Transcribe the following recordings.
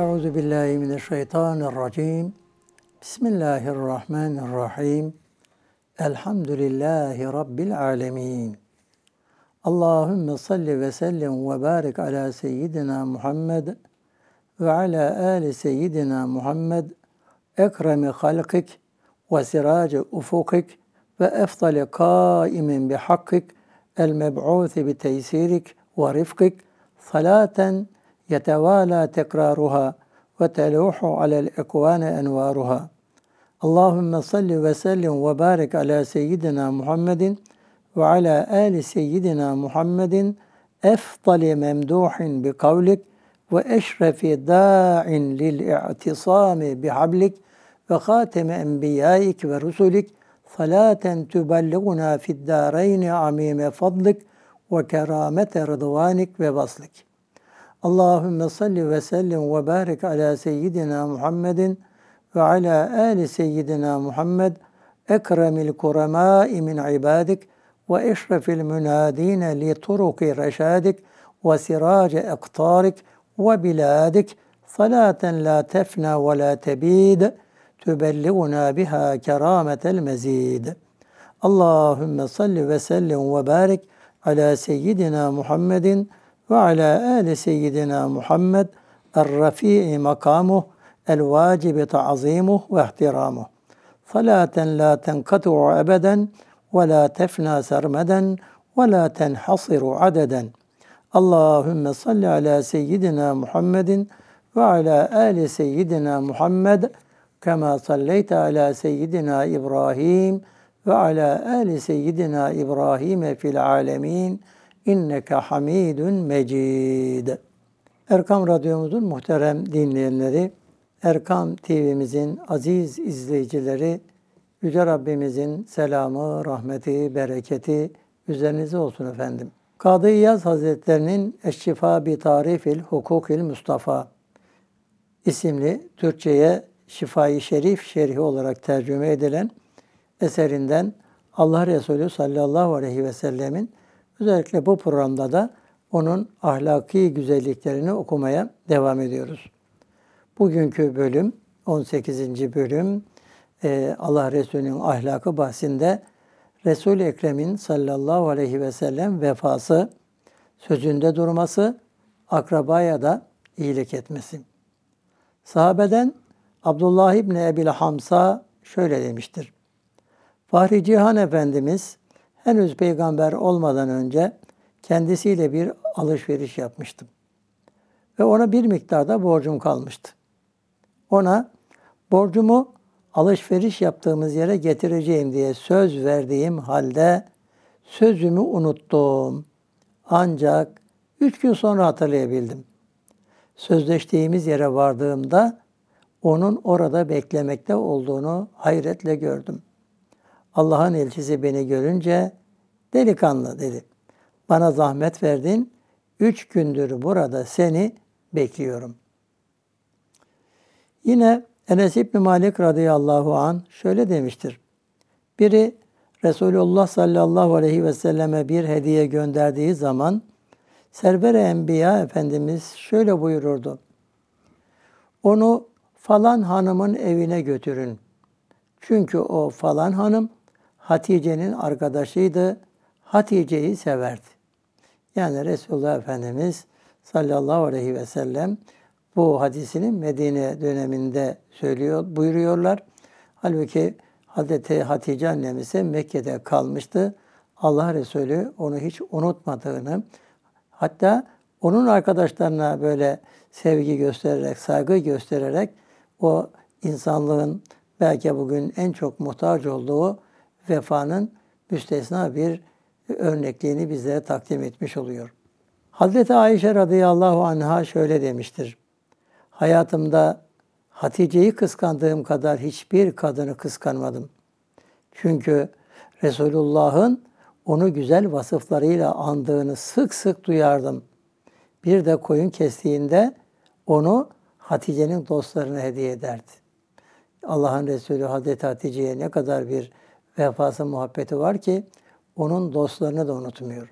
Euzu billahi mineşşeytanirracim. Bismillahirrahmanirrahim. Elhamdülillahi rabbil alamin. Allahümme salli ve sellim ve barik ala seyyidina Muhammed ve ala ali seyyidina Muhammed ekremi halkik ve sirace ufukik ve efdale kaimin bi hakkik el meb'uthi bi teysirik ve rifkik salaten يتوالى تكرارها وتلوح على الإكوان أنوارها اللهم صل وسلم وبارك على سيدنا محمد وعلى آل سيدنا محمد أفضل ممدوح بقولك وأشرف داع للاعتصام بحبلك وخاتم أنبيائك ورسلك صلاة تبلغنا في الدارين عميم فضلك وكرامة رضوانك ووصلك اللهم صل وسلم وبارك على سيدنا محمد وعلى آل سيدنا محمد أكرم الكرماء من عبادك وأشرف المنادين لطرق رشادك وسراج أقطارك وبلادك صلاة لا تفنى ولا تبيد تبلغنا بها كرامة المزيد اللهم صل وسلم وبارك على سيدنا محمد وعلى آل سيدنا محمد الرفيع مقامه الواجب تعظيمه واحترامه صلاة لا تنقطع أبدا ولا تفنى سرمدا ولا تنحصر عددا اللهم صل على سيدنا محمد وعلى آل سيدنا محمد كما صليت على سيدنا إبراهيم وعلى آل سيدنا إبراهيم في العالمين İnneke hamidun mecid. Erkam Radyomuzun muhterem dinleyenleri, Erkam TV'mizin aziz izleyicileri, Yüce Rabbimizin selamı, rahmeti, bereketi üzerinize olsun efendim. Kadı İyaz Hazretlerinin Eşşifa bi Tarifil Hukukil Mustafa isimli Türkçe'ye şifayı Şerif şerhi olarak tercüme edilen eserinden Allah Resulü sallallahu aleyhi ve sellemin Özellikle bu programda da onun ahlaki güzelliklerini okumaya devam ediyoruz. Bugünkü bölüm 18. bölüm e, Allah Resulü'nün ahlakı bahsinde Resul-i Ekrem'in sallallahu aleyhi ve sellem vefası, sözünde durması, akrabaya da iyilik etmesi. Sahabeden Abdullah İbni Ebil Hamsa şöyle demiştir. Fahri Cihan Efendimiz henüz peygamber olmadan önce kendisiyle bir alışveriş yapmıştım. Ve ona bir miktarda borcum kalmıştı. Ona borcumu alışveriş yaptığımız yere getireceğim diye söz verdiğim halde sözümü unuttum. Ancak üç gün sonra hatırlayabildim. Sözleştiğimiz yere vardığımda onun orada beklemekte olduğunu hayretle gördüm. Allah'ın elçisi beni görünce delikanlı dedi. Bana zahmet verdin. Üç gündür burada seni bekliyorum. Yine Enes İbni Malik radıyallahu an şöyle demiştir. Biri Resulullah sallallahu aleyhi ve selleme bir hediye gönderdiği zaman Serber-i Enbiya Efendimiz şöyle buyururdu. Onu falan hanımın evine götürün. Çünkü o falan hanım Hatice'nin arkadaşıydı. Hatice'yi severdi. Yani Resulullah Efendimiz sallallahu aleyhi ve sellem bu hadisini Medine döneminde söylüyor, buyuruyorlar. Halbuki Hazreti Hatice annemiz ise Mekke'de kalmıştı. Allah Resulü onu hiç unutmadığını, hatta onun arkadaşlarına böyle sevgi göstererek, saygı göstererek o insanlığın belki bugün en çok muhtaç olduğu vefanın müstesna bir örnekliğini bizlere takdim etmiş oluyor. Hazreti Ayşe radıyallahu anha şöyle demiştir. Hayatımda Hatice'yi kıskandığım kadar hiçbir kadını kıskanmadım. Çünkü Resulullah'ın onu güzel vasıflarıyla andığını sık sık duyardım. Bir de koyun kestiğinde onu Hatice'nin dostlarına hediye ederdi. Allah'ın Resulü Hazreti Hatice'ye ne kadar bir vefası muhabbeti var ki onun dostlarını da unutmuyor.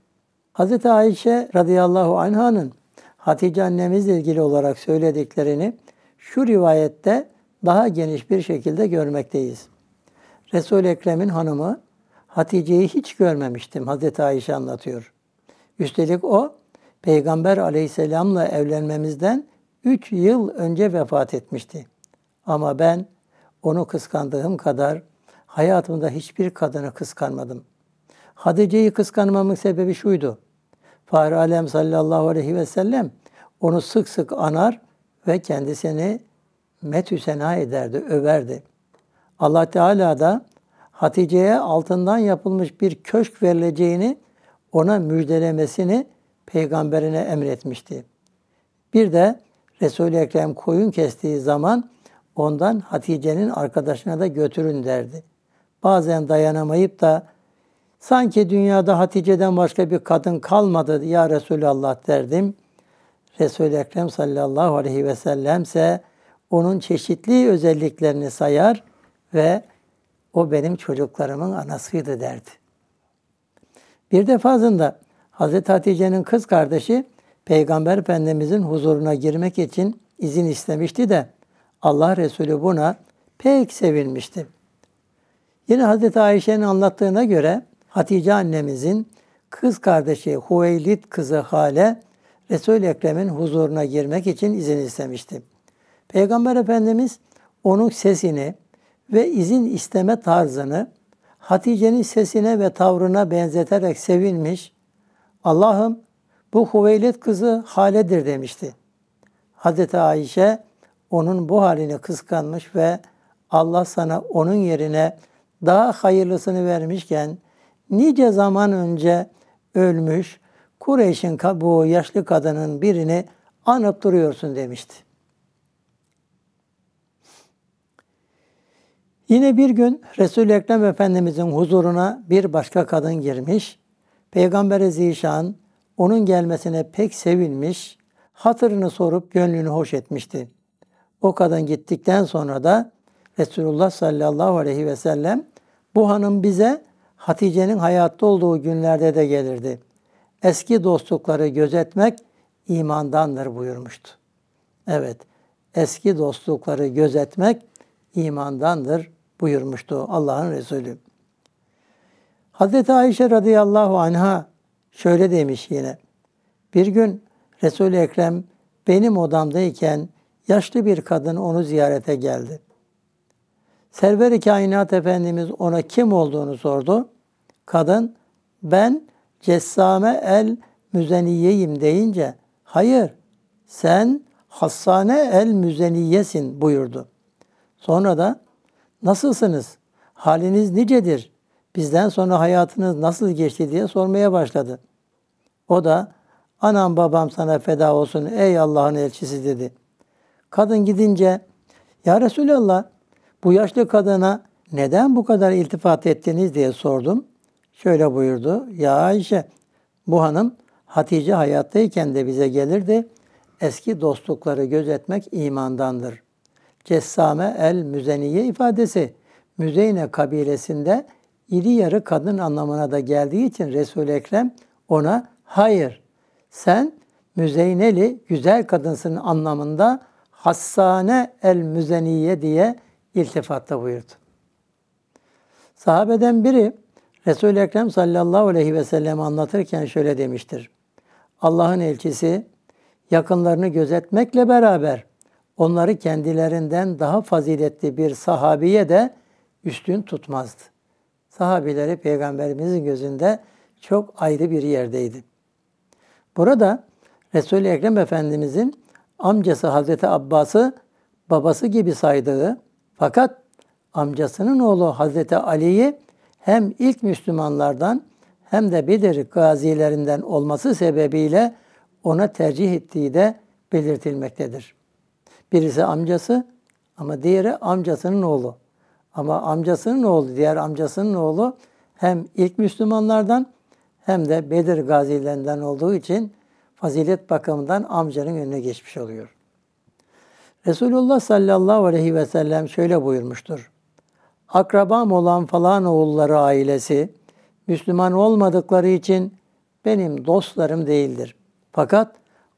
Hz. Ayşe radıyallahu anh'ın Hatice annemizle ilgili olarak söylediklerini şu rivayette daha geniş bir şekilde görmekteyiz. Resul-i Ekrem'in hanımı Hatice'yi hiç görmemiştim Hz. Ayşe anlatıyor. Üstelik o Peygamber aleyhisselamla evlenmemizden 3 yıl önce vefat etmişti. Ama ben onu kıskandığım kadar Hayatımda hiçbir kadını kıskanmadım. Hatice'yi kıskanmamın sebebi şuydu. Fahri Alem sallallahu aleyhi ve sellem onu sık sık anar ve kendisini metü sena ederdi, överdi. Allah Teala da Hatice'ye altından yapılmış bir köşk verileceğini ona müjdelemesini peygamberine emretmişti. Bir de Resul-i Ekrem koyun kestiği zaman ondan Hatice'nin arkadaşına da götürün derdi bazen dayanamayıp da sanki dünyada Hatice'den başka bir kadın kalmadı ya Resulallah derdim. Resul-i Ekrem sallallahu aleyhi ve sellem ise onun çeşitli özelliklerini sayar ve o benim çocuklarımın anasıydı derdi. Bir defasında Hazreti Hatice'nin kız kardeşi Peygamber Efendimizin huzuruna girmek için izin istemişti de Allah Resulü buna pek sevinmişti. Yine Hazreti Ayşe'nin anlattığına göre Hatice annemizin kız kardeşi Huveylid kızı Hale Resul-i Ekrem'in huzuruna girmek için izin istemişti. Peygamber Efendimiz onun sesini ve izin isteme tarzını Hatice'nin sesine ve tavrına benzeterek sevinmiş, Allah'ım bu Huveylet kızı Hale'dir demişti. Hazreti Ayşe onun bu halini kıskanmış ve Allah sana onun yerine daha hayırlısını vermişken nice zaman önce ölmüş Kureyş'in bu yaşlı kadının birini anıp duruyorsun demişti. Yine bir gün Resul-i Ekrem Efendimizin huzuruna bir başka kadın girmiş. Peygamber-i Zişan onun gelmesine pek sevinmiş, hatırını sorup gönlünü hoş etmişti. O kadın gittikten sonra da Resulullah sallallahu aleyhi ve sellem bu hanım bize Hatice'nin hayatta olduğu günlerde de gelirdi. Eski dostlukları gözetmek imandandır buyurmuştu. Evet, eski dostlukları gözetmek imandandır buyurmuştu Allah'ın Resulü. Hazreti Ayşe radıyallahu anha şöyle demiş yine. Bir gün Resul-i Ekrem benim odamdayken yaşlı bir kadın onu ziyarete geldi. Server-i Kainat Efendimiz ona kim olduğunu sordu. Kadın ben Cessame el Müzeniyeyim deyince hayır sen Hassane el Müzeniyesin buyurdu. Sonra da nasılsınız? Haliniz nicedir? Bizden sonra hayatınız nasıl geçti diye sormaya başladı. O da anam babam sana feda olsun ey Allah'ın elçisi dedi. Kadın gidince ya Resulallah bu yaşlı kadına neden bu kadar iltifat ettiniz diye sordum. Şöyle buyurdu. Ya Ayşe bu hanım Hatice hayattayken de bize gelirdi. Eski dostlukları gözetmek imandandır. Cessame el Müzeniye ifadesi Müzeyne kabilesinde iri yarı kadın anlamına da geldiği için resul Ekrem ona hayır sen Müzeyneli güzel kadınsın anlamında Hassane el Müzeniye diye iltifatta buyurdu. Sahabeden biri Resul-i Ekrem sallallahu aleyhi ve sellem anlatırken şöyle demiştir. Allah'ın elçisi yakınlarını gözetmekle beraber onları kendilerinden daha faziletli bir sahabiye de üstün tutmazdı. Sahabileri Peygamberimizin gözünde çok ayrı bir yerdeydi. Burada Resul-i Ekrem Efendimizin amcası Hazreti Abbas'ı babası gibi saydığı fakat amcasının oğlu Hazreti Ali'yi hem ilk Müslümanlardan hem de Bedir gazilerinden olması sebebiyle ona tercih ettiği de belirtilmektedir. Birisi amcası ama diğeri amcasının oğlu. Ama amcasının oğlu, diğer amcasının oğlu hem ilk Müslümanlardan hem de Bedir gazilerinden olduğu için fazilet bakımından amcanın önüne geçmiş oluyor. Resulullah sallallahu aleyhi ve sellem şöyle buyurmuştur. Akrabam olan falan oğulları ailesi Müslüman olmadıkları için benim dostlarım değildir. Fakat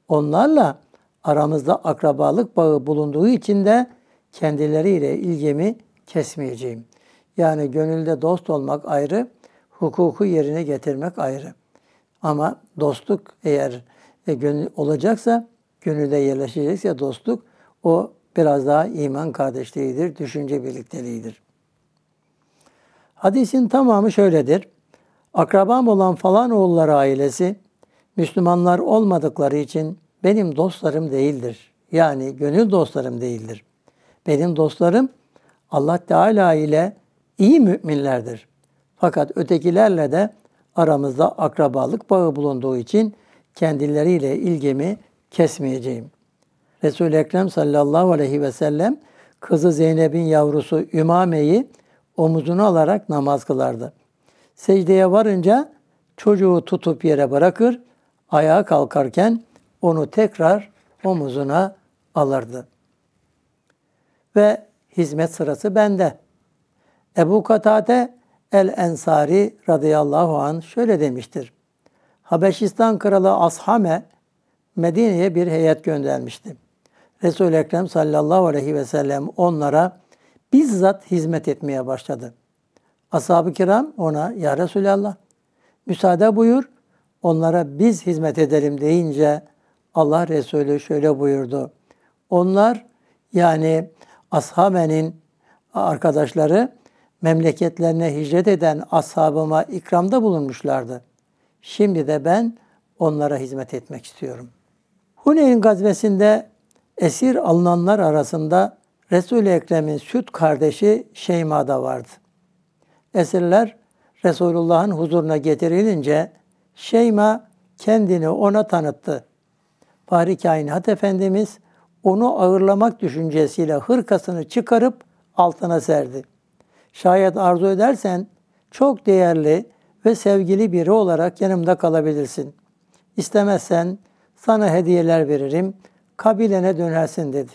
onlarla aramızda akrabalık bağı bulunduğu için de kendileriyle ilgimi kesmeyeceğim. Yani gönülde dost olmak ayrı, hukuku yerine getirmek ayrı. Ama dostluk eğer e, gönül olacaksa, gönülde yerleşecekse dostluk o biraz daha iman kardeşliğidir, düşünce birlikteliğidir. Hadisin tamamı şöyledir. Akrabam olan falan oğulları ailesi Müslümanlar olmadıkları için benim dostlarım değildir. Yani gönül dostlarım değildir. Benim dostlarım Allah Teala ile iyi müminlerdir. Fakat ötekilerle de aramızda akrabalık bağı bulunduğu için kendileriyle ilgimi kesmeyeceğim. Resul-i Ekrem sallallahu aleyhi ve sellem kızı Zeynep'in yavrusu Ümame'yi omuzuna alarak namaz kılardı. Secdeye varınca çocuğu tutup yere bırakır, ayağa kalkarken onu tekrar omuzuna alırdı. Ve hizmet sırası bende. Ebu Katade el-Ensari radıyallahu an şöyle demiştir. Habeşistan kralı Ashame Medine'ye bir heyet göndermişti resul Ekrem sallallahu aleyhi ve sellem onlara bizzat hizmet etmeye başladı. Ashab-ı kiram ona ya Resulallah müsaade buyur onlara biz hizmet edelim deyince Allah Resulü şöyle buyurdu. Onlar yani ashabenin arkadaşları memleketlerine hicret eden ashabıma ikramda bulunmuşlardı. Şimdi de ben onlara hizmet etmek istiyorum. Huneyn gazvesinde Esir alınanlar arasında Resul-i Ekrem'in süt kardeşi Şeyma da vardı. Esirler Resulullah'ın huzuruna getirilince Şeyma kendini ona tanıttı. Fahri Kainat Efendimiz onu ağırlamak düşüncesiyle hırkasını çıkarıp altına serdi. Şayet arzu edersen çok değerli ve sevgili biri olarak yanımda kalabilirsin. İstemezsen sana hediyeler veririm.'' kabilene dönersin dedi.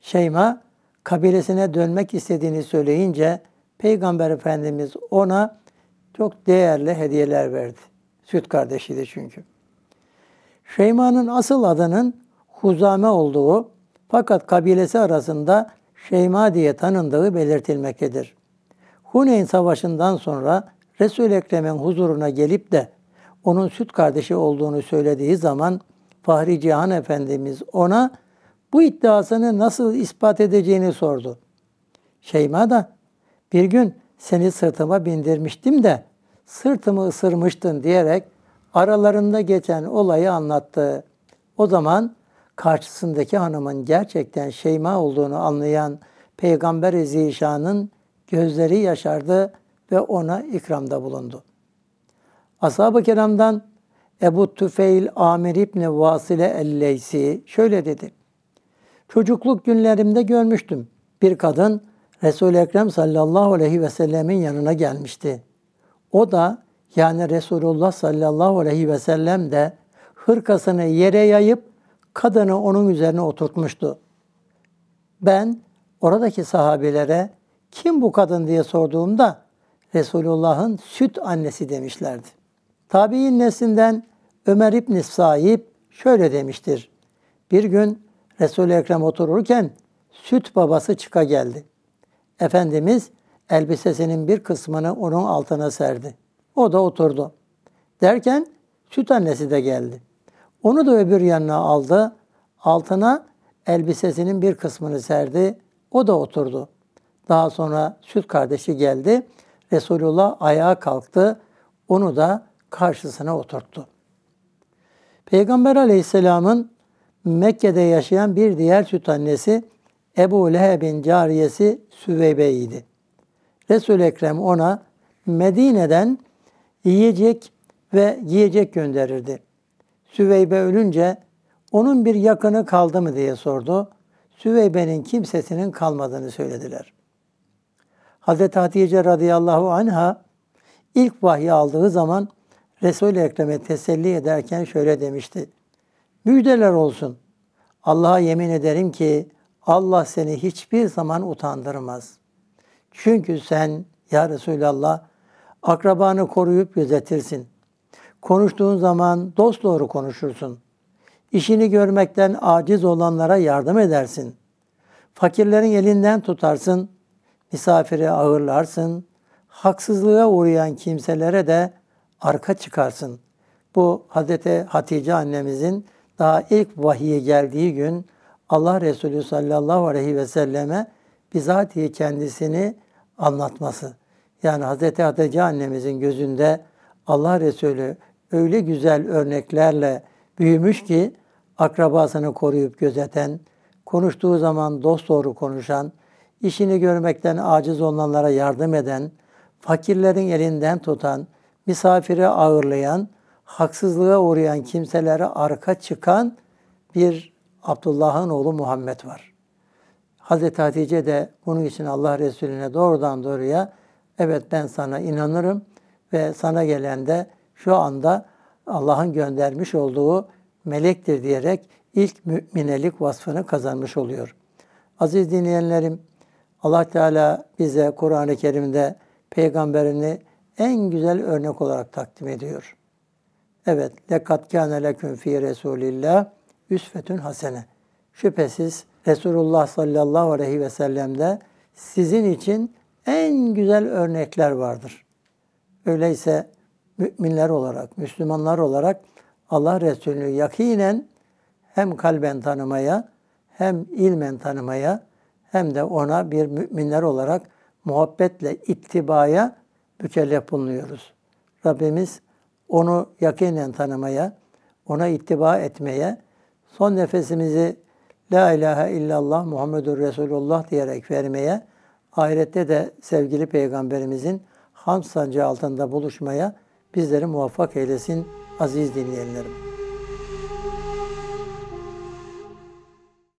Şeyma kabilesine dönmek istediğini söyleyince Peygamber Efendimiz ona çok değerli hediyeler verdi. Süt kardeşiydi çünkü. Şeyma'nın asıl adının Huzame olduğu fakat kabilesi arasında Şeyma diye tanındığı belirtilmektedir. Huneyn Savaşı'ndan sonra Resul-i Ekrem'in huzuruna gelip de onun süt kardeşi olduğunu söylediği zaman Fahri Cihan Efendimiz ona bu iddiasını nasıl ispat edeceğini sordu. Şeyma da bir gün seni sırtıma bindirmiştim de sırtımı ısırmıştın diyerek aralarında geçen olayı anlattı. O zaman karşısındaki hanımın gerçekten Şeyma olduğunu anlayan Peygamber-i Zişan'ın gözleri yaşardı ve ona ikramda bulundu. Ashab-ı kiramdan Ebu Tüfeil Amir İbni Vasile Elleysi şöyle dedi. Çocukluk günlerimde görmüştüm. Bir kadın Resul-i Ekrem sallallahu aleyhi ve sellemin yanına gelmişti. O da yani Resulullah sallallahu aleyhi ve sellem de hırkasını yere yayıp kadını onun üzerine oturtmuştu. Ben oradaki sahabilere kim bu kadın diye sorduğumda Resulullah'ın süt annesi demişlerdi. Tabi'in neslinden Ömer İbni Sahip şöyle demiştir. Bir gün Resul-i Ekrem otururken süt babası çıka geldi. Efendimiz elbisesinin bir kısmını onun altına serdi. O da oturdu. Derken süt annesi de geldi. Onu da öbür yanına aldı. Altına elbisesinin bir kısmını serdi. O da oturdu. Daha sonra süt kardeşi geldi. Resulullah ayağa kalktı. Onu da karşısına oturttu. Peygamber aleyhisselamın Mekke'de yaşayan bir diğer süt annesi Ebu Leheb'in cariyesi Süveybe idi. Resul Ekrem ona Medine'den yiyecek ve giyecek gönderirdi. Süveybe ölünce onun bir yakını kaldı mı diye sordu. Süveybe'nin kimsesinin kalmadığını söylediler. Hz. Hatice radıyallahu anha ilk vahyi aldığı zaman Resul-i Ekrem'e teselli ederken şöyle demişti. Müjdeler olsun. Allah'a yemin ederim ki Allah seni hiçbir zaman utandırmaz. Çünkü sen ya Resulallah akrabanı koruyup gözetirsin. Konuştuğun zaman dost doğru konuşursun. İşini görmekten aciz olanlara yardım edersin. Fakirlerin elinden tutarsın, misafiri ağırlarsın, haksızlığa uğrayan kimselere de arka çıkarsın. Bu Hazreti Hatice annemizin daha ilk vahiye geldiği gün Allah Resulü sallallahu aleyhi ve selleme bizatihi kendisini anlatması. Yani Hazreti Hatice annemizin gözünde Allah Resulü öyle güzel örneklerle büyümüş ki akrabasını koruyup gözeten, konuştuğu zaman dost doğru konuşan, işini görmekten aciz olanlara yardım eden, fakirlerin elinden tutan, misafire ağırlayan, haksızlığa uğrayan kimselere arka çıkan bir Abdullah'ın oğlu Muhammed var. Hazreti Hatice de bunun için Allah Resulüne doğrudan doğruya evet ben sana inanırım ve sana gelen de şu anda Allah'ın göndermiş olduğu melektir diyerek ilk müminelik vasfını kazanmış oluyor. Aziz dinleyenlerim, Allah Teala bize Kur'an-ı Kerim'de peygamberini en güzel örnek olarak takdim ediyor. Evet, lekat kâne leküm fî Resulillah üsvetün hasene. Şüphesiz Resulullah sallallahu aleyhi ve sellem'de sizin için en güzel örnekler vardır. Öyleyse müminler olarak, Müslümanlar olarak Allah Resulü'nü yakinen hem kalben tanımaya, hem ilmen tanımaya, hem de ona bir müminler olarak muhabbetle ittibaya mükellef bulunuyoruz. Rabbimiz onu yakinen tanımaya, ona ittiba etmeye, son nefesimizi La ilahe illallah Muhammedur Resulullah diyerek vermeye, ahirette de sevgili Peygamberimizin ham sancı altında buluşmaya bizleri muvaffak eylesin aziz dinleyenlerim.